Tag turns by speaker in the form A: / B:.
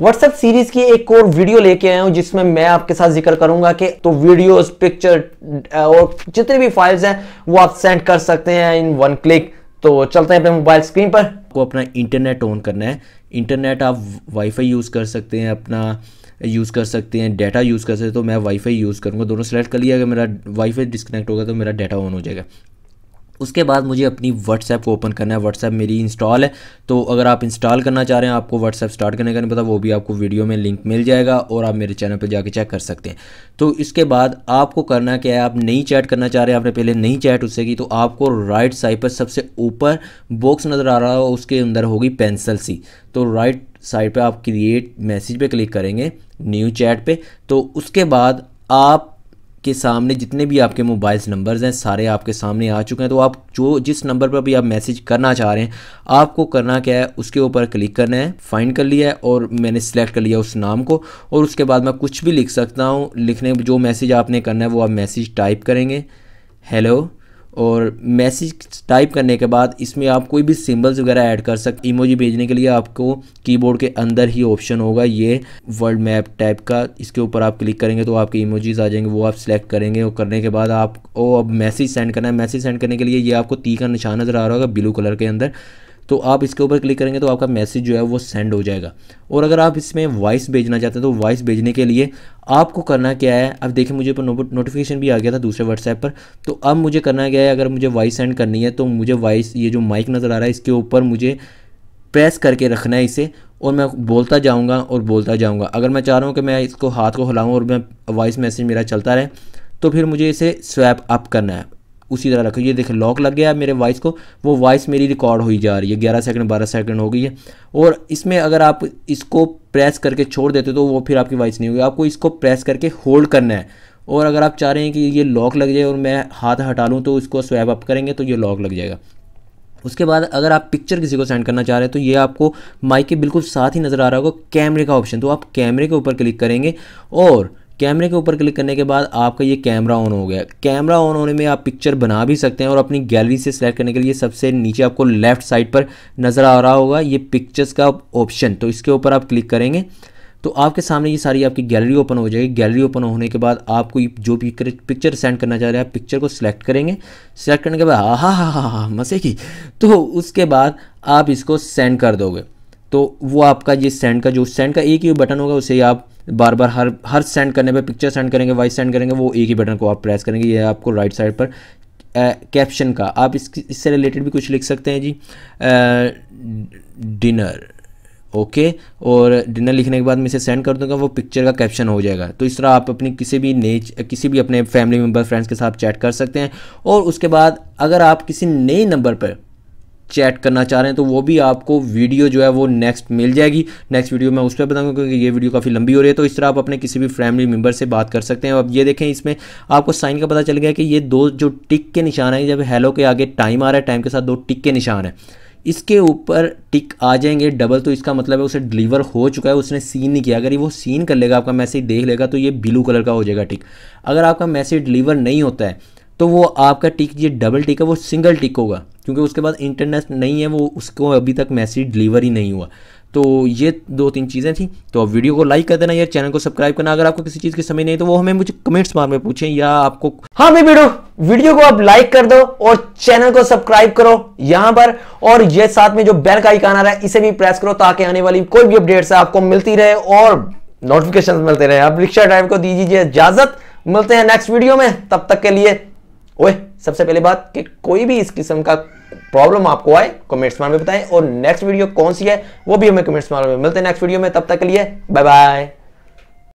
A: WhatsApp series की एक और वीडियो लेके आया हूँ जिसमें मैं आपके साथ जिक्र करूंगा कि तो वीडियोस पिक्चर और जितने भी फाइल्स हैं वो आप सेंड कर सकते हैं इन वन क्लिक तो चलते हैं अपने मोबाइल स्क्रीन पर आपको अपना इंटरनेट ऑन करना है इंटरनेट आप वाईफाई यूज़ कर सकते हैं अपना यूज़ कर सकते हैं डाटा यूज़ कर सकते हैं तो मैं वाईफाई यूज़ करूँगा दोनों सेलेक्ट कर लिया अगर मेरा वाईफाई डिस्कनेक्ट होगा तो मेरा डाटा ऑन हो जाएगा उसके बाद मुझे अपनी व्हाट्सएप को ओपन करना है व्हाट्सएप मेरी इंस्टॉल है तो अगर आप इंस्टॉल करना चाह रहे हैं आपको व्हाट्सएप स्टार्ट करने का नहीं पता वो भी आपको वीडियो में लिंक मिल जाएगा और आप मेरे चैनल पर जाके चेक कर सकते हैं तो इसके बाद आपको करना क्या है आप नई चैट करना चाह रहे हैं आपने पहले नई चैट उससे की तो आपको राइट साइड पर सबसे ऊपर बॉक्स नज़र आ रहा है उसके अंदर होगी पेंसिल सी तो राइट साइड पर आप क्रिएट मैसेज पर क्लिक करेंगे न्यू चैट पर तो उसके बाद आप के सामने जितने भी आपके मोबाइल्स नंबर्स हैं सारे आपके सामने आ चुके हैं तो आप जो जिस नंबर पर भी आप मैसेज करना चाह रहे हैं आपको करना क्या है उसके ऊपर क्लिक करना है फाइंड कर लिया है और मैंने सेलेक्ट कर लिया उस नाम को और उसके बाद मैं कुछ भी लिख सकता हूँ लिखने जो मैसेज आपने करना है वो आप मैसेज टाइप करेंगे हेलो और मैसेज टाइप करने के बाद इसमें आप कोई भी सिम्बल्स वगैरह ऐड कर सकते इमोजी भेजने के लिए आपको कीबोर्ड के अंदर ही ऑप्शन होगा ये वर्ल्ड मैप टाइप का इसके ऊपर आप क्लिक करेंगे तो आपके इमोजीज आ जाएंगे वो आप सेलेक्ट करेंगे और करने के बाद आप ओ अब मैसेज सेंड करना है मैसेज सेंड करने के लिए ये आपको ती का निशान नज़र आ रहा होगा ब्लू कलर के अंदर तो आप इसके ऊपर क्लिक करेंगे तो आपका मैसेज जो है वो सेंड हो जाएगा और अगर आप इसमें वॉइस भेजना चाहते हैं तो वॉइस भेजने के लिए आपको करना क्या है अब देखिए मुझे नोटिफिकेशन भी आ गया था दूसरे व्हाट्सएप पर तो अब मुझे करना क्या है अगर मुझे वॉइस सेंड करनी है तो मुझे वॉइस ये जो माइक नज़र आ रहा है इसके ऊपर मुझे प्रेस करके रखना है इसे और मैं बोलता जाऊँगा और बोलता जाऊँगा अगर मैं चाह रहा हूँ कि मैं इसको हाथ को हिलाऊँ और मैं वॉइस मैसेज मेरा चलता रहे तो फिर मुझे इसे स्वैप अप करना है उसी तरह रखो ये देखें लॉक लग गया मेरे वॉइस को वो वॉइस मेरी रिकॉर्ड हुई जा रही है ग्यारह सेकंड बारह सेकंड हो गई है और इसमें अगर आप इसको प्रेस करके छोड़ देते तो वो फिर आपकी वॉइस नहीं होगी आपको इसको प्रेस करके होल्ड करना है और अगर आप चाह रहे हैं कि ये लॉक लग जाए और मैं हाथ हटा लूँ तो इसको स्वैप अप करेंगे तो ये लॉक लग जाएगा उसके बाद अगर आप पिक्चर किसी को सेंड करना चाह रहे हैं तो ये आपको माइक के बिल्कुल साथ ही नज़र आ रहा होगा कैमरे का ऑप्शन तो आप कैमरे के ऊपर क्लिक करेंगे और कैमरे के ऊपर क्लिक करने के बाद आपका ये कैमरा ऑन हो गया कैमरा ऑन होने में आप पिक्चर बना भी सकते हैं और अपनी गैलरी से सिलेक्ट करने के लिए सबसे नीचे आपको लेफ्ट साइड पर नज़र आ रहा होगा ये पिक्चर्स का ऑप्शन तो इसके ऊपर आप क्लिक करेंगे तो आपके सामने ये सारी आपकी गैलरी ओपन हो जाएगी गैलरी ओपन होने के बाद आपको जो भी पिक्चर सेंड करना चाह रहे हैं आप पिक्चर को सिलेक्ट करेंगे सिलेक्ट करने के बाद हा हा हा हा मसे की तो उसके बाद आप इसको सेंड कर दोगे तो वो आपका ये सेंड का जो सेंड का एक ही बटन होगा उसे आप बार बार हर हर सेंड करने पर पिक्चर सेंड करेंगे वॉइस सेंड करेंगे वो एक ही बटन को आप प्रेस करेंगे ये आपको राइट साइड पर कैप्शन का आप इससे रिलेटेड भी कुछ लिख सकते हैं जी डिनर ओके और डिनर लिखने के बाद मैं इसे सेंड कर दूंगा वो पिक्चर का कैप्शन हो जाएगा तो इस तरह आप अपनी किसी भी नेच किसी भी अपने फैमिली मेम्बर फ्रेंड्स के साथ चैट कर सकते हैं और उसके बाद अगर आप किसी नए नंबर पर चैट करना चाह रहे हैं तो वो भी आपको वीडियो जो है वो नेक्स्ट मिल जाएगी नेक्स्ट वीडियो मैं उस पर बताऊंगा क्योंकि ये वीडियो काफ़ी लंबी हो रही है तो इस तरह आप अपने किसी भी फैमिली मेम्बर से बात कर सकते हैं अब ये देखें इसमें आपको साइन का पता चल गया कि ये दो जो टिक के निशान हैं जब हेलो के आगे टाइम आ रहा है टाइम के साथ दो टिक के निशान हैं इसके ऊपर टिक आ जाएंगे डबल तो इसका मतलब है उसे डिलीवर हो चुका है उसने सीन नहीं किया अगर ये वो सीन कर लेगा आपका मैसेज देख लेगा तो ये ब्लू कलर का हो जाएगा टिक अगर आपका मैसेज डिलीवर नहीं होता है तो वो आपका टिक ये डबल टिक है वो सिंगल टिक होगा क्योंकि उसके बाद इंटरनेट नहीं है वो उसको अभी तक मैसेज डिलीवर ही नहीं हुआ तो ये दो तीन चीज़ें थी तो आप वीडियो को लाइक कर देना या चैनल को सब्सक्राइब करना अगर आपको किसी चीज़ की समझ नहीं तो वो हमें मुझे कमेंट्स मार में पूछें या आपको हाँ भाई बेटो वीडियो को आप लाइक कर दो और चैनल को सब्सक्राइब करो यहां पर और ये साथ में जो बेल का आइकन आ रहा है इसे भी प्रेस करो ताकि आने वाली कोई भी अपडेट्स आपको मिलती रहे और नोटिफिकेशन मिलते रहे आप रिक्शा ड्राइवर को दीजिए इजाजत मिलते हैं नेक्स्ट वीडियो में तब तक के लिए ओए सबसे पहले बात कि कोई भी इस किस्म का प्रॉब्लम आपको आए कमेंट्स में बताएं और नेक्स्ट वीडियो कौन सी है वो भी हमें कमेंट्स में मिलते हैं नेक्स्ट वीडियो में तब तक के लिए बाय बाय